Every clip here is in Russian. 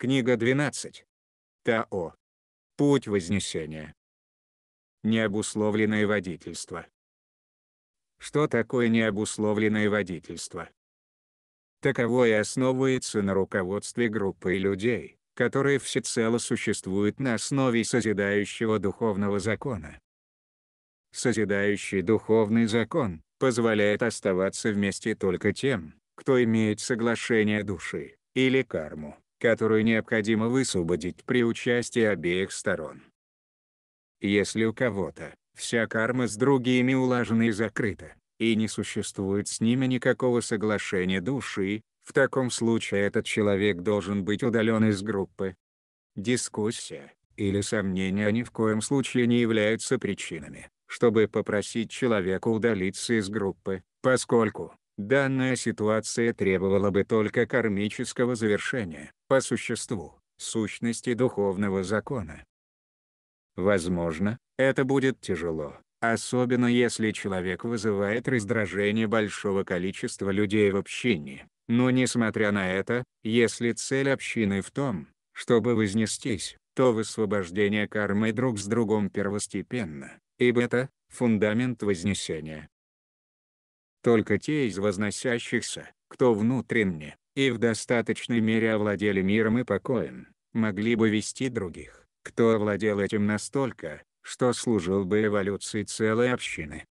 Книга 12. Тао. Путь Вознесения. Необусловленное водительство. Что такое необусловленное водительство? Таковое основывается на руководстве группы людей, которые всецело существуют на основе созидающего духовного закона. Созидающий духовный закон позволяет оставаться вместе только тем, кто имеет соглашение души, или карму которую необходимо высвободить при участии обеих сторон. Если у кого-то вся карма с другими улажена и закрыта, и не существует с ними никакого соглашения души, в таком случае этот человек должен быть удален из группы. Дискуссия или сомнения ни в коем случае не являются причинами, чтобы попросить человека удалиться из группы, поскольку данная ситуация требовала бы только кармического завершения по существу, сущности духовного закона. Возможно, это будет тяжело, особенно если человек вызывает раздражение большого количества людей в общине. Но несмотря на это, если цель общины в том, чтобы вознестись, то высвобождение кармы друг с другом первостепенно, ибо это — фундамент вознесения. Только те из возносящихся, кто внутренне, и в достаточной мере овладели миром и покоем, могли бы вести других, кто овладел этим настолько, что служил бы эволюции целой общины.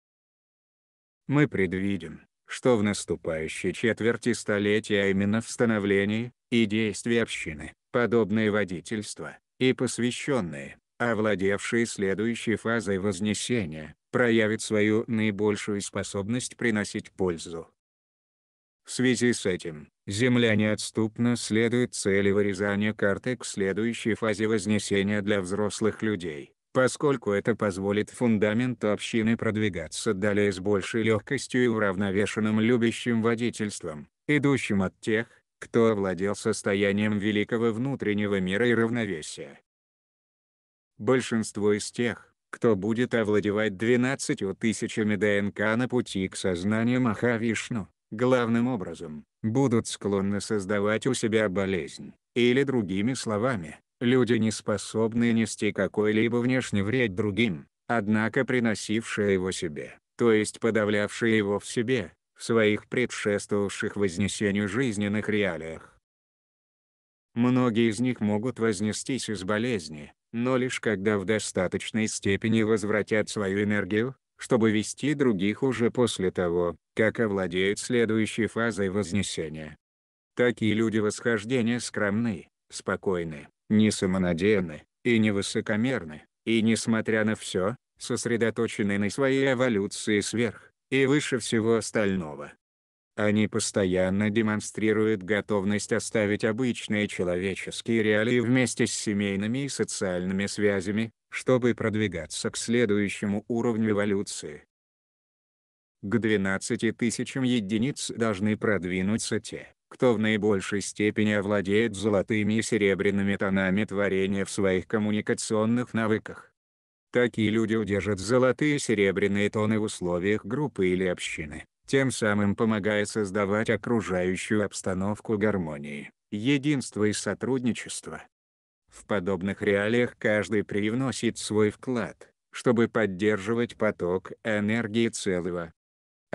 Мы предвидим, что в наступающей четверти столетия а именно в становлении и действии общины, подобные водительства, и посвященные, овладевшие следующей фазой Вознесения, проявят свою наибольшую способность приносить пользу. В связи с этим, Земля неотступно следует цели вырезания карты к следующей фазе вознесения для взрослых людей, поскольку это позволит фундаменту общины продвигаться далее с большей легкостью и уравновешенным любящим водительством, идущим от тех, кто овладел состоянием великого внутреннего мира и равновесия. Большинство из тех, кто будет овладевать 12 тысячами ДНК на пути к сознанию Махавишну, главным образом, будут склонны создавать у себя болезнь, или другими словами, люди не способны нести какой-либо внешний вред другим, однако приносившие его себе, то есть подавлявшие его в себе, в своих предшествовавших вознесению жизненных реалиях. Многие из них могут вознестись из болезни, но лишь когда в достаточной степени возвратят свою энергию, чтобы вести других уже после того, как овладеют следующей фазой вознесения. Такие люди восхождения скромны, спокойны, не самонадеянны, и не высокомерны, и несмотря на все, сосредоточены на своей эволюции сверх, и выше всего остального. Они постоянно демонстрируют готовность оставить обычные человеческие реалии вместе с семейными и социальными связями, чтобы продвигаться к следующему уровню эволюции к 12 тысячам единиц должны продвинуться те, кто в наибольшей степени овладеет золотыми и серебряными тонами творения в своих коммуникационных навыках. Такие люди удержат золотые и серебряные тоны в условиях группы или общины, тем самым помогая создавать окружающую обстановку гармонии, единства и сотрудничества. В подобных реалиях каждый привносит свой вклад, чтобы поддерживать поток энергии целого,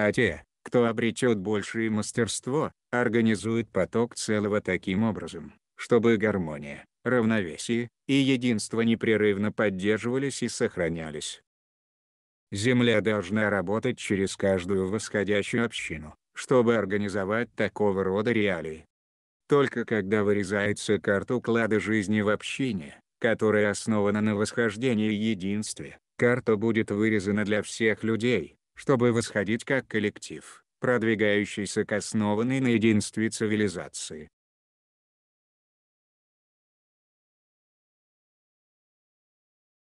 а те, кто обретет большее мастерство, организуют поток целого таким образом, чтобы гармония, равновесие и единство непрерывно поддерживались и сохранялись. Земля должна работать через каждую восходящую общину, чтобы организовать такого рода реалии. Только когда вырезается карта уклада жизни в общине, которая основана на восхождении и единстве, карта будет вырезана для всех людей, чтобы восходить как коллектив, продвигающийся к основанной на единстве цивилизации.